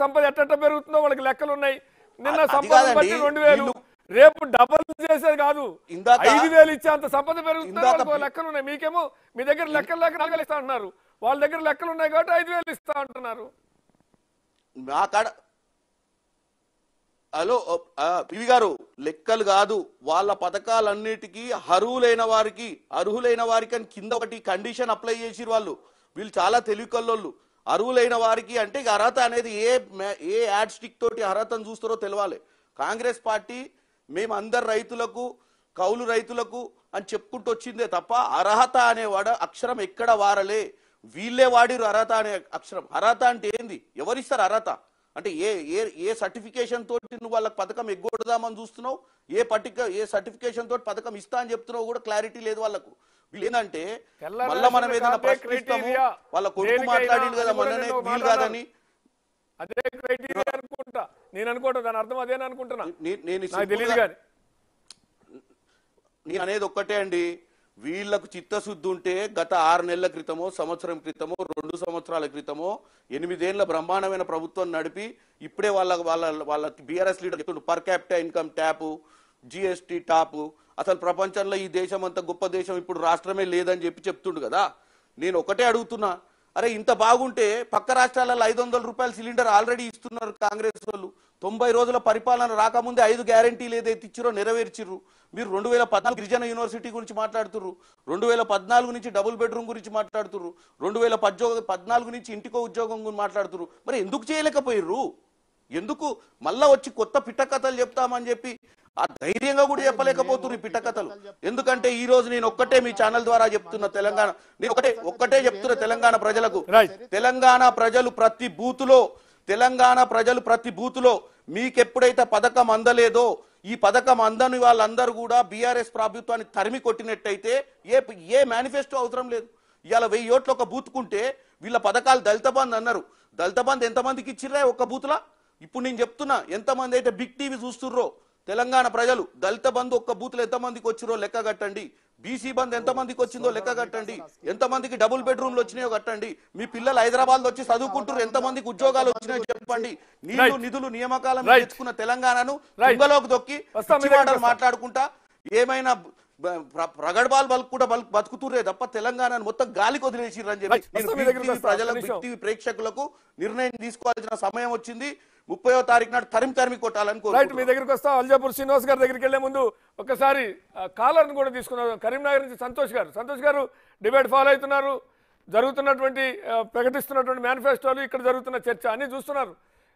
సంపద ఎట్ట పెరుగుతుందో వాళ్ళకి లెక్కలు ఉన్నాయి నిన్న సంపద బట్టి రెండు వేలు రేపు డబల్ చేసేది కాదు ఐదు వేలు ఇచ్చేంత సంపద పెరుగుతుంది లెక్కలు ఉన్నాయి మీకేమో మీ దగ్గర లెక్కలు లెక్క నాలుగు అంటున్నారు వాళ్ళ దగ్గర లెక్కలు ఉన్నాయి కాబట్టి ఐదు వేలు ఇస్తా అంటున్నారు హలో పివి గారు లెక్కలు కాదు వాళ్ళ పథకాలన్నిటికీ అర్హులైన వారికి అర్హులైన వారికి అని కింద ఒకటి కండిషన్ అప్లై చేసిరు వాళ్ళు వీళ్ళు చాలా తెలివికల్లోళ్ళు అరువులైన వారికి అంటే ఇక అర్హత అనేది ఏ ఏ యాడ్ స్టిక్ తోటి అర్హతను చూస్తారో తెలవాలి కాంగ్రెస్ పార్టీ మేము అందరు రైతులకు కౌలు రైతులకు అని చెప్పుకుంటూ వచ్చిందే తప్ప అర్హత అనేవాడు అక్షరం ఎక్కడ వారలే వీళ్ళే వాడిరు అర్హత అనే అక్షరం అర్హత అంటే ఏంది ఎవరిస్తారు అర్హత అంటే ఏ ఏ ఏ సర్టిఫికేషన్ తోటి నువ్వు వాళ్ళకి పథకం ఎగ్గొడదామని చూస్తున్నావు ఏ పట్టిక ఏ సర్టిఫికేషన్ తోటి పథకం ఇస్తా అని చెప్తున్నావు కూడా క్లారిటీ లేదు వాళ్ళకు వీళ్ళు ఏంటంటే మనం ఏదైనా ప్రశ్నిస్తాము వాళ్ళ కొడుకు మాట్లాడింది కదా మొన్ననే వీలు కాదని అదే క్రైటీరియా అనుకుంటా నేను అనుకోవటం దాని అర్థం అదే అనుకుంటున్నా నేను తెలియదు కానీ నేను అనేది ఒక్కటే అండి వీళ్లకు చిత్తశుద్ధి ఉంటే గత ఆరు నెలల క్రితమో సంవత్సరం క్రితమో రెండు సంవత్సరాల క్రితమో ఎనిమిదేళ్ల బ్రహ్మాండమైన ప్రభుత్వం నడిపి ఇప్పుడే వాళ్ళ వాళ్ళ వాళ్ళ BRS leader per capital income top GST top అసలు ప్రపంచంలో ఈ దేశం అంత గొప్ప దేశం ఇప్పుడు రాష్ట్రమే లేదని చెప్పి చెప్తుండు కదా నేను ఒకటే అడుగుతున్నా అరే ఇంత బాగుంటే పక్క రాష్ట్రాలలో ఐదు వందల రూపాయల సిలిండర్ ఆల్రెడీ ఇస్తున్నారు కాంగ్రెస్ వాళ్ళు తొంభై రోజుల పరిపాలన రాకముందే ఐదు గ్యారంటీలు ఏదైతే ఇచ్చిరో నెరవేర్చిర్రు మీరు రెండు వేల పద్నాలుగు గిరిజన యూనివర్సిటీ గురించి మాట్లాడుతుర్రు రెండు వేల పద్నాలుగు నుంచి డబుల్ బెడ్రూమ్ గురించి మాట్లాడుతురు రెండు వేల పద్నాలుగు నుంచి ఇంటికో ఉద్యోగం గురించి మాట్లాడుతుర్రు మరి ఎందుకు చేయలేకపోయిర్రు ఎందుకు మళ్ళా వచ్చి కొత్త పిట్టకథలు చెప్తామని చెప్పి ఆ ధైర్యంగా కూడా చెప్పలేకపోతున్నారు పిట్ట కథలు ఎందుకంటే ఈ రోజు నేను ఒక్కటే మీ ఛానల్ ద్వారా చెప్తున్న తెలంగాణ నేను ఒకటే ఒక్కటే చెప్తున్న తెలంగాణ ప్రజలకు తెలంగాణ ప్రజలు ప్రతి బూతులో తెలంగాణ ప్రజలు ప్రతి బూతులో మీకెప్పుడైతే పథకం అందలేదో ఈ పథకం అందని వాళ్ళందరూ కూడా బీఆర్ఎస్ ప్రభుత్వాన్ని తరిమి కొట్టినట్టయితే ఏ ఏ మేనిఫెస్టో అవసరం లేదు ఇవాళ వెయ్యి ఓట్లు ఒక బూత్కుంటే వీళ్ళ పథకాలు దళిత బంద్ అన్నారు దళిత బంద్ ఎంతమందికి ఇచ్చిర్రా ఒక్క బూత్లా ఇప్పుడు నేను చెప్తున్నా ఎంతమంది అయితే బిగ్ టీవీ చూస్తుర్రో తెలంగాణ ప్రజలు దళిత బంధు ఒక్క బూత్లో ఎంతమందికి వచ్చిరో లెక్క కట్టండి బీసీ బంద్ ఎంతమందికి వచ్చిందో లెక్క కట్టండి ఎంతమందికి డబుల్ బెడ్రూమ్లు వచ్చినాయో కట్టండి మీ పిల్లలు హైదరాబాద్ వచ్చి చదువుకుంటారు ఎంతమందికి ఉద్యోగాలు వచ్చినాయో చెప్పండి నీళ్లు నిధులు నియమకాలను తెచ్చుకున్న తెలంగాణను తుంగలోకి తొక్కి మాట్లాడుకుంటా ఏమైనా ప్రగడబాల్ బల్క్ కూడా బల్క్ బతుకుతురే తప్ప తెలంగాణను మొత్తం గాలికి వదిలేసిర్రని చెప్పి ప్రజలకు ప్రేక్షకులకు నిర్ణయం తీసుకోవాల్సిన సమయం వచ్చింది ముప్పై తారీఖు నాడు తరిమి తరిమి కొట్టాలని రైట్ మీ దగ్గరికి వస్తా అల్జాపూర్ శ్రీనివాస్ గారి దగ్గరికి వెళ్లే ముందు ఒకసారి కాలర్ కూడా తీసుకున్నారు కరీంనగర్ నుంచి సంతోష్ గారు సంతోష్ గారు డిబేట్ ఫాలో అవుతున్నారు జరుగుతున్నటువంటి ప్రకటిస్తున్నటువంటి మేనిఫెస్టోలు ఇక్కడ జరుగుతున్న చర్చ అన్ని చూస్తున్నారు